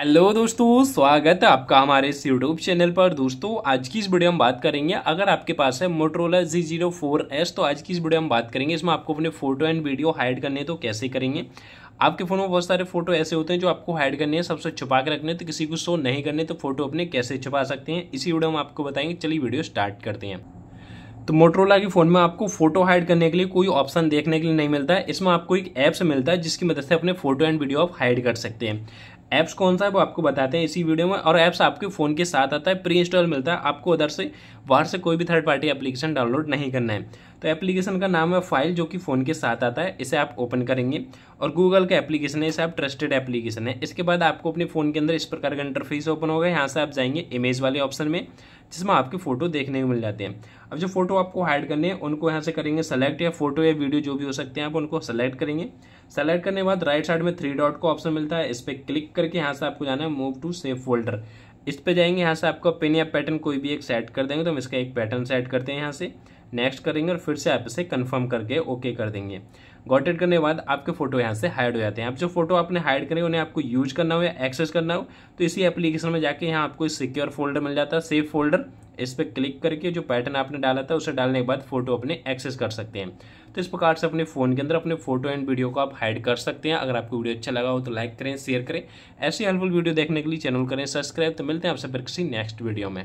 hello दोस्तों स्वागत है आपका हमारे इस यूट्यूब चैनल पर दोस्तों आज की इस वीडियो में बात करेंगे अगर आपके पास है Motorola G zero four S तो आज की इस वीडियो में बात करेंगे इसमें आपको अपने फोटो एंड वीडियो हाइड करने तो कैसे करेंगे आपके फ़ोन में बहुत सारे फोटो ऐसे होते हैं जो आपको हाइड करने हैं सबसे छुपा के रखने तो किसी को शो नहीं करने तो फोटो अपने कैसे छुपा सकते हैं इसी वीडियो में आपको बताएंगे चलिए वीडियो स्टार्ट करते हैं तो मोटरोला के फ़ोन में आपको फोटो हाइड करने के लिए कोई ऑप्शन देखने के लिए नहीं मिलता है इसमें आपको एक ऐप्स मिलता है जिसकी मदद से अपने फोटो एंड वीडियो आप हाइड कर सकते हैं ऐप्स कौन सा है वो आपको बताते हैं इसी वीडियो में और ऐप्स आपके फ़ोन के साथ आता है प्री इंस्टॉल मिलता है आपको उधर से बाहर से कोई भी थर्ड पार्टी एप्लीकेशन डाउनलोड नहीं करना है तो एप्लीकेशन का नाम है फाइल जो कि फ़ोन के साथ आता है इसे आप ओपन करेंगे और गूगल का एप्लीकेशन है इसे आप ट्रस्टेड एप्लीकेशन है इसके बाद आपको अपने फ़ोन के अंदर इस प्रकार का इंटरफेस ओपन होगा यहाँ से आप जाएंगे इमेज वाले ऑप्शन में जिसमें आपके फोटो देखने को मिल जाते हैं अब जो फोटो आपको हाइड करने हैं उनको यहाँ से करेंगे सेलेक्ट या फोटो या वीडियो जो भी हो सकते हैं आप उनको सेलेक्ट करेंगे सेलेक्ट करने के बाद राइट साइड में थ्री डॉट का ऑप्शन मिलता है इस पर क्लिक करके यहाँ से आपको जाना है मूव टू सेव फोल्डर इस पे जाएंगे यहाँ से आपका पिन या पैटर्न कोई भी एक सेट कर देंगे तो हम इसका एक पैटर्न सेट करते हैं यहाँ से नेक्स्ट करेंगे और फिर से आप इसे कंफर्म करके ओके कर देंगे गॉटेड करने के बाद आपके फोटो यहाँ से हाइड हो जाते हैं आप जो फोटो आपने हाइड करें उन्हें आपको यूज करना हो या एक्सेस करना हो तो इसी एप्लीकेशन में जाके यहाँ आपको सिक्योर फोल्डर मिल जाता है सेफ फोल्डर इस पर क्लिक करके जो पैटर्न आपने डाला था उसे डालने के बाद फोटो अपने एक्सेस कर सकते हैं तो इस प्रकार से अपने फ़ोन के अंदर अपने फोटो एंड वीडियो को आप हाइड कर सकते हैं अगर आपको वीडियो अच्छा लगा हो तो लाइक करें शेयर करें ऐसी हेल्पफुल वीडियो देखने के लिए चैनल करें सब्सक्राइब तो मिलते हैं आपसे फिर किसी नेक्स्ट वीडियो में